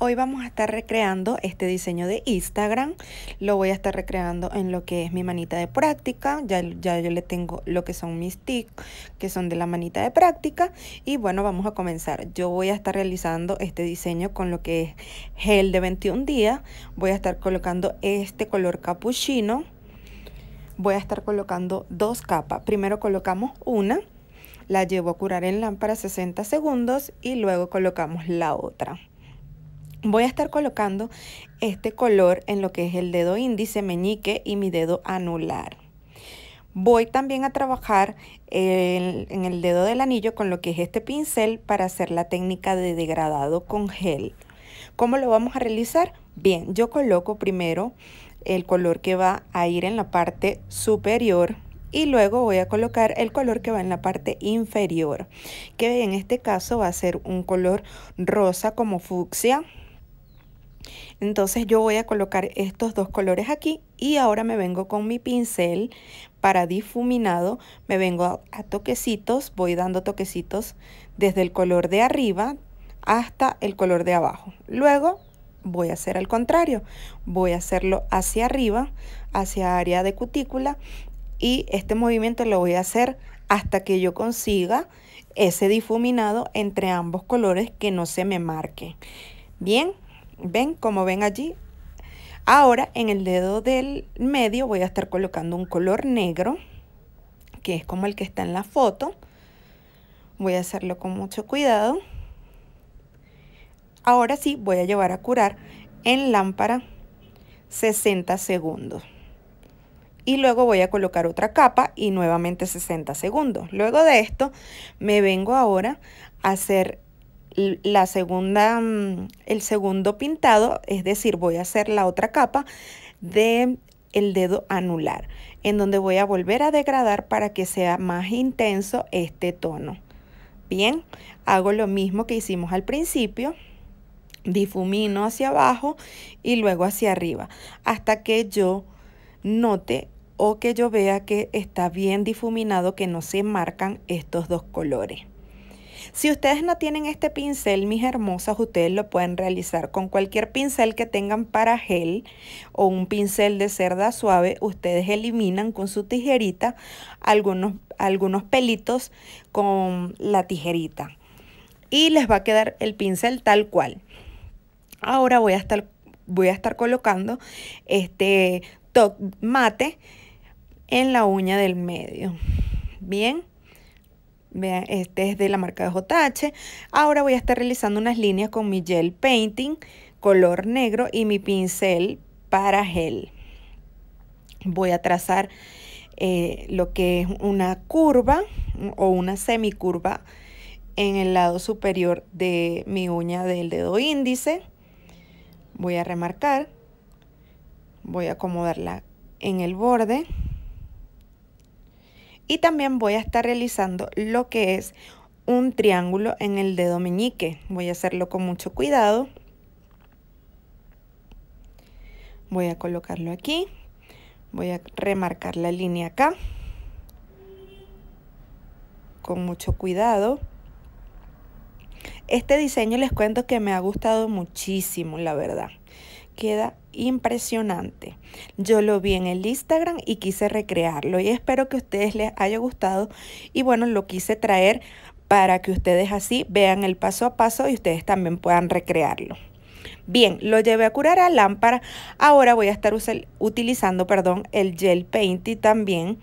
hoy vamos a estar recreando este diseño de Instagram. Lo voy a estar recreando en lo que es mi manita de práctica. Ya, ya yo le tengo lo que son mis tics, que son de la manita de práctica. Y bueno, vamos a comenzar. Yo voy a estar realizando este diseño con lo que es gel de 21 días. Voy a estar colocando este color capuchino. Voy a estar colocando dos capas. Primero colocamos una la llevo a curar en lámpara 60 segundos y luego colocamos la otra. Voy a estar colocando este color en lo que es el dedo índice, meñique y mi dedo anular. Voy también a trabajar en el dedo del anillo con lo que es este pincel para hacer la técnica de degradado con gel. ¿Cómo lo vamos a realizar? Bien, yo coloco primero el color que va a ir en la parte superior y luego voy a colocar el color que va en la parte inferior, que en este caso va a ser un color rosa como fucsia, entonces yo voy a colocar estos dos colores aquí y ahora me vengo con mi pincel para difuminado, me vengo a, toquecitos, voy dando toquecitos desde el color de arriba hasta el color de abajo. Luego voy a hacer al contrario, voy a hacerlo hacia arriba, hacia área de cutícula y este movimiento lo voy a hacer hasta que yo consiga ese difuminado entre ambos colores que no se me marque. Bien, ¿Ven? Como ven allí. Ahora en el dedo del medio voy a estar colocando un color negro, que es como el que está en la foto. Voy a hacerlo con mucho cuidado. Ahora sí voy a llevar a curar en lámpara 60 segundos. Y luego voy a colocar otra capa y nuevamente 60 segundos. Luego de esto me vengo ahora a hacer la segunda, mm, el segundo pintado, es decir, voy a hacer la otra capa de el dedo anular, en donde voy a volver a degradar para que sea más intenso este tono. Bien, hago lo mismo que hicimos al principio, difumino hacia abajo y luego hacia arriba, hasta que yo note o que yo vea que está bien difuminado, que no se marcan estos dos colores. Si ustedes no tienen este pincel, mis hermosas, ustedes lo pueden realizar con cualquier pincel que tengan para gel o un pincel de cerda suave. Ustedes eliminan con su tijerita algunos, algunos pelitos con la tijerita. Y les va a quedar el pincel tal cual. Ahora voy a estar, voy a estar colocando este top mate en la uña del medio. Bien. Vean, este es de la marca de JH. Ahora voy a estar realizando unas líneas con mi gel painting color negro y mi pincel para gel. Voy a trazar eh, lo que es una curva o una semicurva en el lado superior de mi uña del dedo índice. Voy a remarcar. Voy a acomodarla en el borde. Y también voy a estar realizando lo que es un triángulo en el dedo meñique. Voy a hacerlo con mucho cuidado. Voy a colocarlo aquí. Voy a remarcar la línea acá. Con mucho cuidado. Este diseño les cuento que me ha gustado muchísimo, la verdad queda impresionante. Yo lo vi en el Instagram y quise recrearlo y espero que ustedes les haya gustado y bueno, lo quise traer para que ustedes así vean el paso a paso y ustedes también puedan recrearlo. Bien, lo llevé a curar a lámpara. Ahora voy a estar utilizando perdón, el gel y también,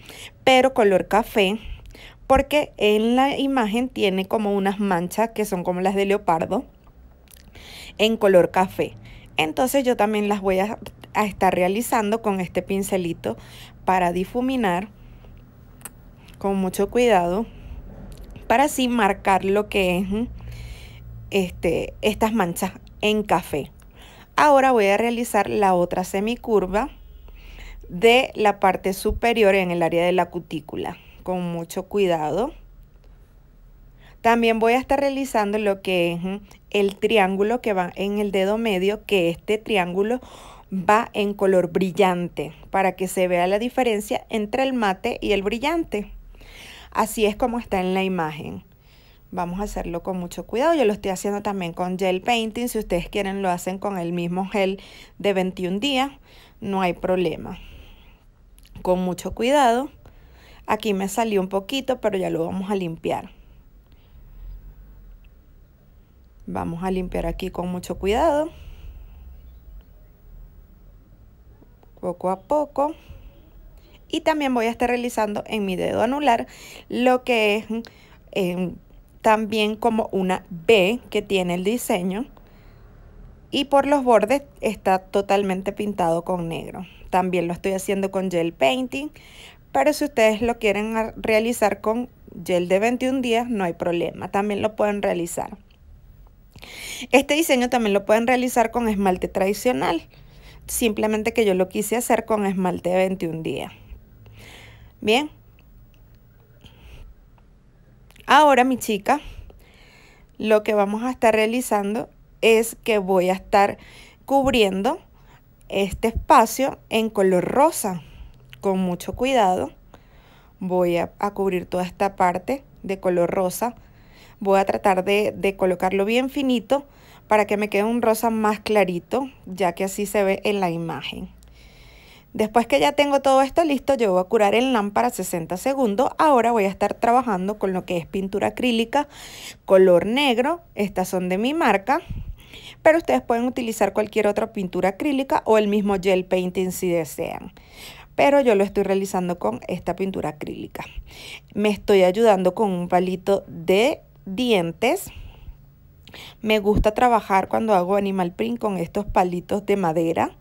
pero color café, porque en la imagen tiene como unas manchas que son como las de leopardo en color café. Entonces yo también las voy a, estar realizando con este pincelito para difuminar con mucho cuidado para así marcar lo que es este, estas manchas en café. Ahora voy a realizar la otra semicurva de la parte superior en el área de la cutícula con mucho cuidado. También voy a estar realizando lo que es mm, el triángulo que va en el dedo medio, que este triángulo va en color brillante para que se vea la diferencia entre el mate y el brillante. Así es como está en la imagen. Vamos a hacerlo con mucho cuidado. Yo lo estoy haciendo también con gel painting. Si ustedes quieren lo hacen con el mismo gel de 21 días. No hay problema. Con mucho cuidado. Aquí me salió un poquito, pero ya lo vamos a limpiar. Vamos a limpiar aquí con mucho cuidado. Poco a poco. Y también voy a estar realizando en mi dedo anular lo que es em, también como una B que tiene el diseño. Y por los bordes está totalmente pintado con negro. También lo estoy haciendo con gel painting. Pero si ustedes lo quieren realizar con gel de 21 días, no hay problema. También lo pueden realizar. Este diseño también lo pueden realizar con esmalte tradicional, simplemente que yo lo quise hacer con esmalte de 21 días. Bien. Ahora mi chica, lo que vamos a estar realizando es que voy a estar cubriendo este espacio en color rosa. Con mucho cuidado voy a, a cubrir toda esta parte de color rosa Voy a tratar de, colocarlo bien finito para que me quede un rosa más clarito, ya que así se ve en la imagen. Después que ya tengo todo esto listo, yo voy a curar el lámpara 60 segundos. Ahora voy a estar trabajando con lo que es pintura acrílica, color negro. Estas son de mi marca, pero ustedes pueden utilizar cualquier otra pintura acrílica o el mismo gel painting si desean. Pero yo lo estoy realizando con esta pintura acrílica. Me estoy ayudando con un palito de dientes. Me gusta trabajar cuando hago animal print con estos palitos de madera.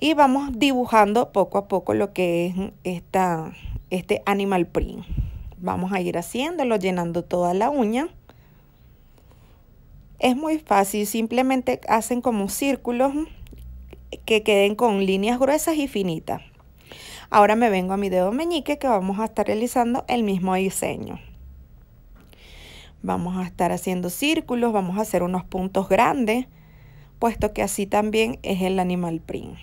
Y vamos dibujando poco a poco lo que es este animal print. Vamos a ir haciéndolo, llenando toda la uña. Es muy fácil, simplemente hacen como círculos que queden con líneas gruesas y finitas. Ahora me vengo a mi dedo meñique que vamos a estar realizando el mismo diseño. Vamos a estar haciendo círculos, vamos a hacer unos puntos grandes, puesto que así también es el animal print.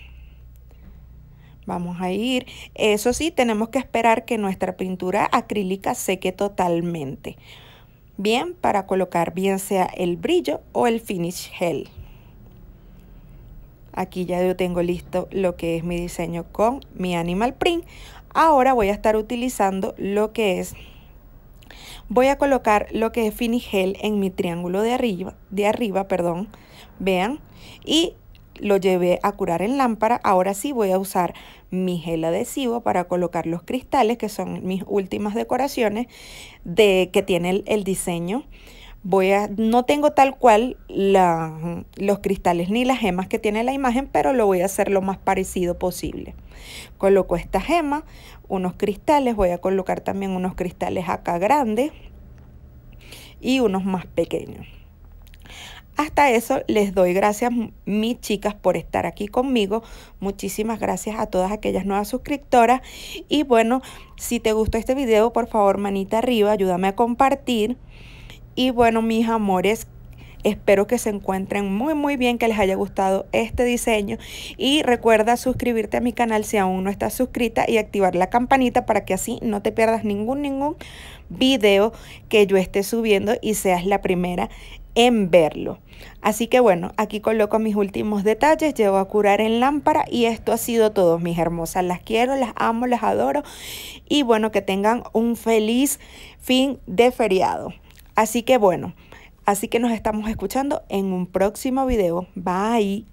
Vamos a ir, eso sí, tenemos que esperar que nuestra pintura acrílica seque totalmente. Bien, para colocar bien sea el brillo o el finish gel. Aquí ya yo tengo listo lo que es mi diseño con mi animal print. Ahora voy a estar utilizando lo que es Voy a colocar lo que es gel en mi triángulo de arriba, de arriba, perdón, vean, y lo llevé a curar en lámpara. Ahora sí voy a usar mi gel adhesivo para colocar los cristales, que son mis últimas decoraciones de, que tiene el diseño voy a, no tengo tal cual la, los cristales ni las gemas que tiene la imagen, pero lo voy a hacer lo más parecido posible. Coloco esta gema, unos cristales, voy a colocar también unos cristales acá grandes y unos más pequeños. Hasta eso les doy gracias mis chicas por estar aquí conmigo. Muchísimas gracias a todas aquellas nuevas suscriptoras. Y bueno, si te gustó este video, por favor manita arriba, ayúdame a compartir. Y bueno, mis amores, Espero que se encuentren muy muy bien, que les haya gustado este diseño y recuerda suscribirte a mi canal si aún no estás suscrita y activar la campanita para que así no te pierdas ningún ningún video que yo esté subiendo y seas la primera en verlo. Así que bueno, aquí coloco mis últimos detalles, llevo a curar en lámpara y esto ha sido todo, mis hermosas. Las quiero, las amo, las adoro y bueno, que tengan un feliz fin de feriado. Así que bueno, así que nos estamos escuchando en un próximo video. Bye.